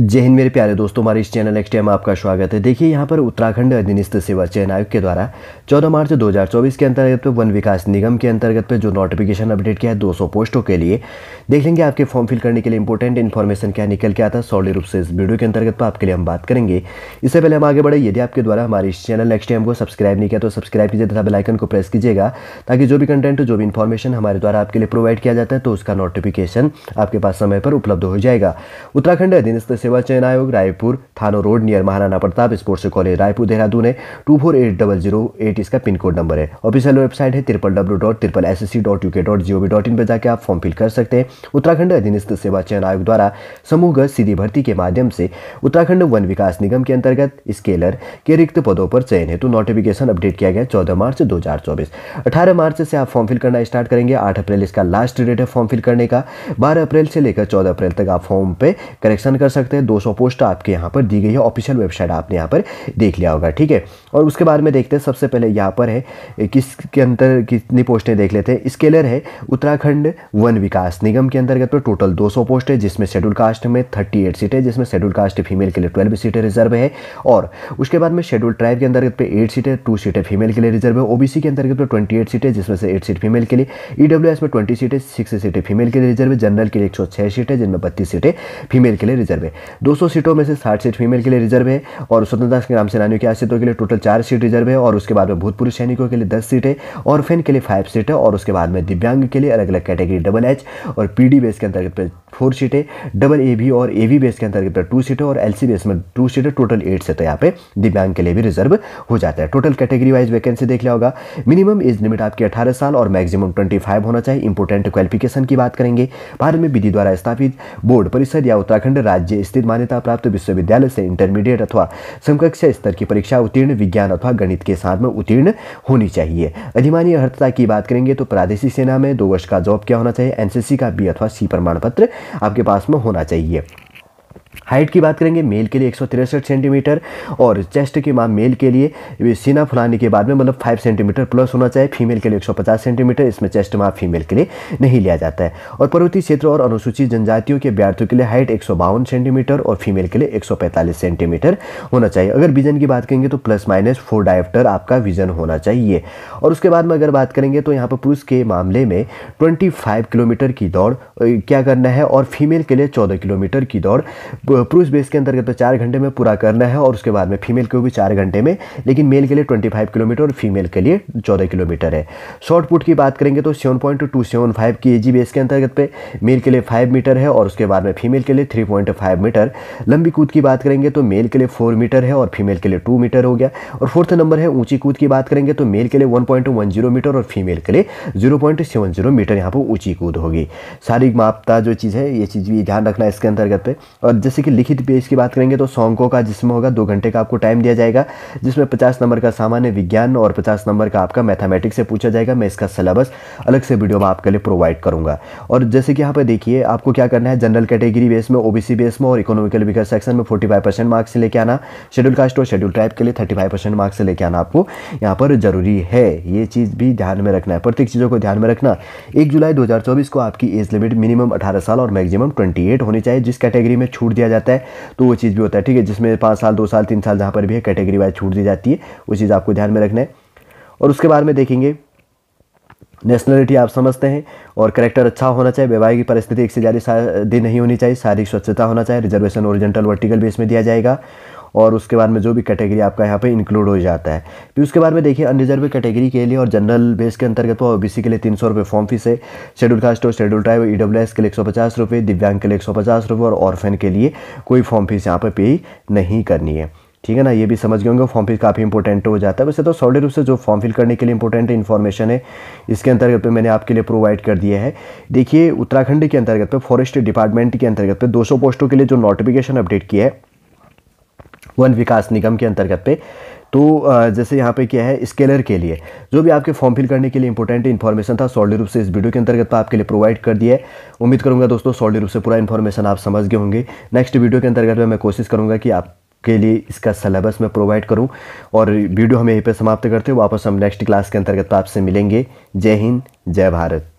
जय हिंद मेरे प्यारे दोस्तों हमारे इस चैनल नेक्स्ट टाइम आपका स्वागत है देखिए यहाँ पर उत्तराखंड अधीनस्थ सेवा चयन आयोग के द्वारा 14 मार्च 2024 के अंतर्गत पे वन विकास निगम के अंतर्गत पे जो नोटिफिकेशन अपडेट किया है 200 पोस्टों के लिए देख लेंगे आपके फॉर्म फिल करने के लिए इंपॉर्टेंट इन्फॉर्मेशन क्या निकल के आता सॉलिड रूप से इस वीडियो के अंतर्गत पर आपके लिए हम बात करेंगे इससे पहले हम आगे बढ़े यदि आपके द्वारा हमारे इस चैनल टाइम को सब्सक्राइब नहीं किया तो सब्सक्राइब कीजिए तथा बेलाइकन को प्रेस कीजिएगा ताकि जो भी कंटेंट जो भी इन्फॉर्मेशन हमारे द्वारा आपके लिए प्रोवाइड किया जाता है तो उसका नोटिफिकेशन आपके पास समय पर उपलब्ध हो जाएगा उत्तराखंड अधीनस्थ सेवा चयन आयोग Raipur Thano road near Maharana Pratap sports college Raipur Dehradun है two four eight double zero eight इसका पिन कोड नंबर है ऑफिशियल वेबसाइट है triple W dot triple S S C dot U K dot G O V dot in पर जाकर आप form fill कर सकते हैं उत्तराखंड अधीनस्थ सेवा चयन आयोग द्वारा समूहगत सीधी भर्ती के माध्यम से उत्तराखंड वन विकास निगम के अंतर्गत स्केलर के रिक्त पदों पर चयन हेतु नोटिफिकेशन अपडेट किया गया चौदह मार्च दो हजार चौबीस अठारह मार्च से आप फॉर्म फिल करना स्टार्ट करेंगे आठ अप्रैल इसका लास्ट डेट है फॉर्म फिल करने का बारह अप्रैल से लेकर चौदह अप्रैल तक आप फॉर्म पे करेक्शन कर सकते हैं हैं सौ पोस्ट आपके यहाँ पर दी गई है ऑफिशियल वेबसाइट आपने यहाँ पर देख लिया होगा ठीक है और उसके बाद में देखते हैं सबसे पहले यहाँ पर है किसके अंदर कितनी पोस्टें देख लेते हैं स्केलर है उत्तराखंड वन विकास निगम के अंतर्गत पर टोटल 200 पोस्ट है जिसमें शेड्यूल कास्ट में 38 सीटें जिसमें शेड्यूल कास्ट फीमेल के लिए 12 सीटें रिजर्व है और उसके बाद में शेड्यूल ट्राइब के अंतर्गत पर एट सीटें टू सीटें फीमेल के लिए रिजर्व है ओबीसी के अंतर्गत पर एट सीटें जिसमें से एट सीट फीमेल के लिए ई e में ट्वेंटी सीटें सिक्स सीटें फीमेल के लिए रिजर्व है जनरल के लिए एक सीटें जिनमें बत्तीस सीटें फीमेल के लिए रिजर्व है 200 सीटों में से साठ सीट फीमेल के लिए रिजर्व है और स्वतंत्रता संग्राम सेनानियों के आश्रितों के लिए टोटल चार सीट रिजर्व है और उसके बाद में भूतपूर्व सैनिकों के लिए दस सीट है और फैन के लिए फाइव सीट है और उसके बाद में दिव्यांग के लिए अलग अलग कैटेगरी डबल एच और पी बेस के अंतर्गत फोर सीटें डबल ए बी और ए वी बेस के अंतर्गत टू सीटें और एल सी बेस में टू सीटें टोटल एट सीटें तो यहाँ पे दिव्यांग के लिए भी रिजर्व हो जाता है टोटल कैटेगरी वाइज वैकेंसी देख लिया होगा मिनिमम एज लिमिट आपकी अठारह साल और मैक्सिमम ट्वेंटी फाइव होना चाहिए इंपोर्टेंट क्वालिफिकेशन की बात करेंगे भारत में विधि द्वारा स्थापित बोर्ड परिषद या उत्तराखंड राज्य स्थित मान्यता प्राप्त विश्वविद्यालय से इंटरमीडिएट अथवा समकक्ष स्तर की परीक्षा उत्तीर्ण विज्ञान अथवा गणित के साथ में उत्तीर्ण होनी चाहिए अधिमानी अर्थता की बात करेंगे तो प्रादेशिक सेना में दो वर्ष का जॉब क्या होना चाहिए एनसीसी का बी अथवा सी प्रमाण पत्र आपके पास में होना चाहिए हाइट की बात करेंगे मेल के लिए एक सेंटीमीटर और चेस्ट की माँ मेल के लिए सीना फुलाने के बाद में मतलब फाइव सेंटीमीटर प्लस होना चाहिए फीमेल के लिए एक सेंटीमीटर इसमें चेस्ट माप फीमेल के लिए नहीं लिया जाता है और पर्वतीय क्षेत्र और अनुसूचित जनजातियों के अभ्यार्थियों के लिए हाइट एक सेंटीमीटर और फीमेल के लिए एक सेंटीमीटर होना चाहिए अगर विजन की बात करेंगे तो प्लस माइनस फोर डायफ्टर आपका विजन होना चाहिए और उसके बाद में अगर बात करेंगे तो यहाँ पर पुरुष के मामले में ट्वेंटी किलोमीटर की दौड़ क्या करना है और फीमेल के लिए चौदह किलोमीटर की दौड़ पुरुष बेस के अंतर्गत तो चार घंटे में पूरा करना है और उसके बाद में फीमेल को भी चार घंटे में लेकिन मेल के लिए ट्वेंटी फाइव किलोमीटर और फीमेल के लिए चौदह किलोमीटर है शॉर्ट पुट की बात करेंगे तो seven point two seven five के जी बेस के अंतर्गत पे मेल के लिए फाइव मीटर है और उसके बाद में फीमेल के लिए थ्री पॉइंट फाइव मीटर लंबी कूद की बात करेंगे तो मेल के लिए फोर मीटर है और फीमेल के लिए टू मीटर हो गया और फोर्थ नंबर है ऊंची कूद की बात करेंगे तो मेल के लिए one point one zero metre और फीमेल के लिए zero point seven zero metre यहाँ पर ऊंची कूद होगी शारीरिक मापता जो चीज़ है ये चीज़ भी ध्यान रखना इसके अंतर्गत पे और जैसे कि कि लिखित पेज की बात करेंगे तो सौंको का जिसमें होगा दो घंटे का आपको टाइम दिया जाएगा जिसमें पचास नंबर का सामान्य विज्ञान और पचास नंबर का आपका मैथमेटिक्स से पूछा जाएगा मैं इसका सिलेबस अलग से वीडियो में आपके लिए प्रोवाइड करूँगा और जैसे कि यहाँ पर देखिए आपको क्या करना है जनरल कैटेगरी बेस में ओ बेस में और इकोनॉमिकल विकास सेक्शन में फोर्टी मार्क्स से लेके आना शेड्यूल कास्ट और शेड्यूल ट्राइब के लिए थर्टी फाइव परसेंट मार्क्स से लेके आना आपको यहाँ पर जरूरी है ये चीज़ भी ध्यान में रखना है प्रत्येक चीज़ों को ध्यान में रखना एक जुलाई दो को आपकी एज लिमिट मिनिमम अठारह साल और मैक्सिमम ट्वेंटी होनी चाहिए जिस कैटेगरी में छूट दिया जाए जाता है तो वो चीज़ भी होता है ठीक है जिसमें पाँच साल दो साल तीन साल जहाँ पर भी है कैटेगरी वाइज छूट दी जाती है वो चीज़ आपको ध्यान में रखना है और उसके बाद में देखेंगे नेशनलिटी आप समझते हैं और करेक्टर अच्छा होना चाहिए वैवाहिक परिस्थिति एक से ज़्यादा दिन नहीं होनी चाहिए शारीरिक स्वच्छता होना चाहिए रिजर्वेशन ओरिजेंटल वर्टिकल बेस में दिया जाएगा और उसके बाद में जो भी कैटेगरी आपका यहाँ पे इंक्लूड हो जाता है फिर उसके बाद में देखिए अनरिजर्व कैटेगरी के लिए और जनरल बेस के अंतर्गत ओ बी के लिए तीन सौ रुपये फॉर्म फीस है शेड्यूल कास्ट और schedule tribe E W S के लिए एक सौ पचास रुपये दिव्यांग के लिए एक सौ पचास रुपये और ऑर्फेन के लिए कोई फॉर्म फीस यहाँ पर पे नहीं करनी है ठीक है ना ये भी समझ गए होंगे फॉर्म फिल काफ़ी इंपॉर्टेंट हो जाता है वैसे तो सॉलिड रूप से जो फॉर्म फिल करने के लिए इंपॉर्टेंट इन्फॉर्मेशन है इसके अंतर्गत पे मैंने आपके लिए प्रोवाइड कर दिया है देखिए उत्तराखंड के अंतर्गत पे फॉरेस्ट डिपार्टमेंट के अंतर्गत पे 200 पोस्टों के लिए जो नोटिफिकेशन अपडेट किया है वन विकास निगम के अंतर्गत पे तो जैसे यहाँ पे क्या है स्केलर के लिए जो भी आपके फॉर्म फिल करने के लिए इंपॉर्टेंट इन्फॉर्मेशन था सॉलिड रूप से इस वीडियो के अंतर्गत आपके लिए प्रोवाइड कर दिया है उम्मीद करूँगा दोस्तों सॉलिड रूप से पूरा इन्फॉर्मेशन आप समझ गए होंगे नेक्स्ट वीडियो के अंतर्गत मैं कोशिश करूँगा कि आप के लिए इसका सिलेबस मैं प्रोवाइड करूं और वीडियो हमें यहीं पर समाप्त करते हैं वापस हम नेक्स्ट क्लास के अंतर्गत आपसे मिलेंगे जय हिंद जय भारत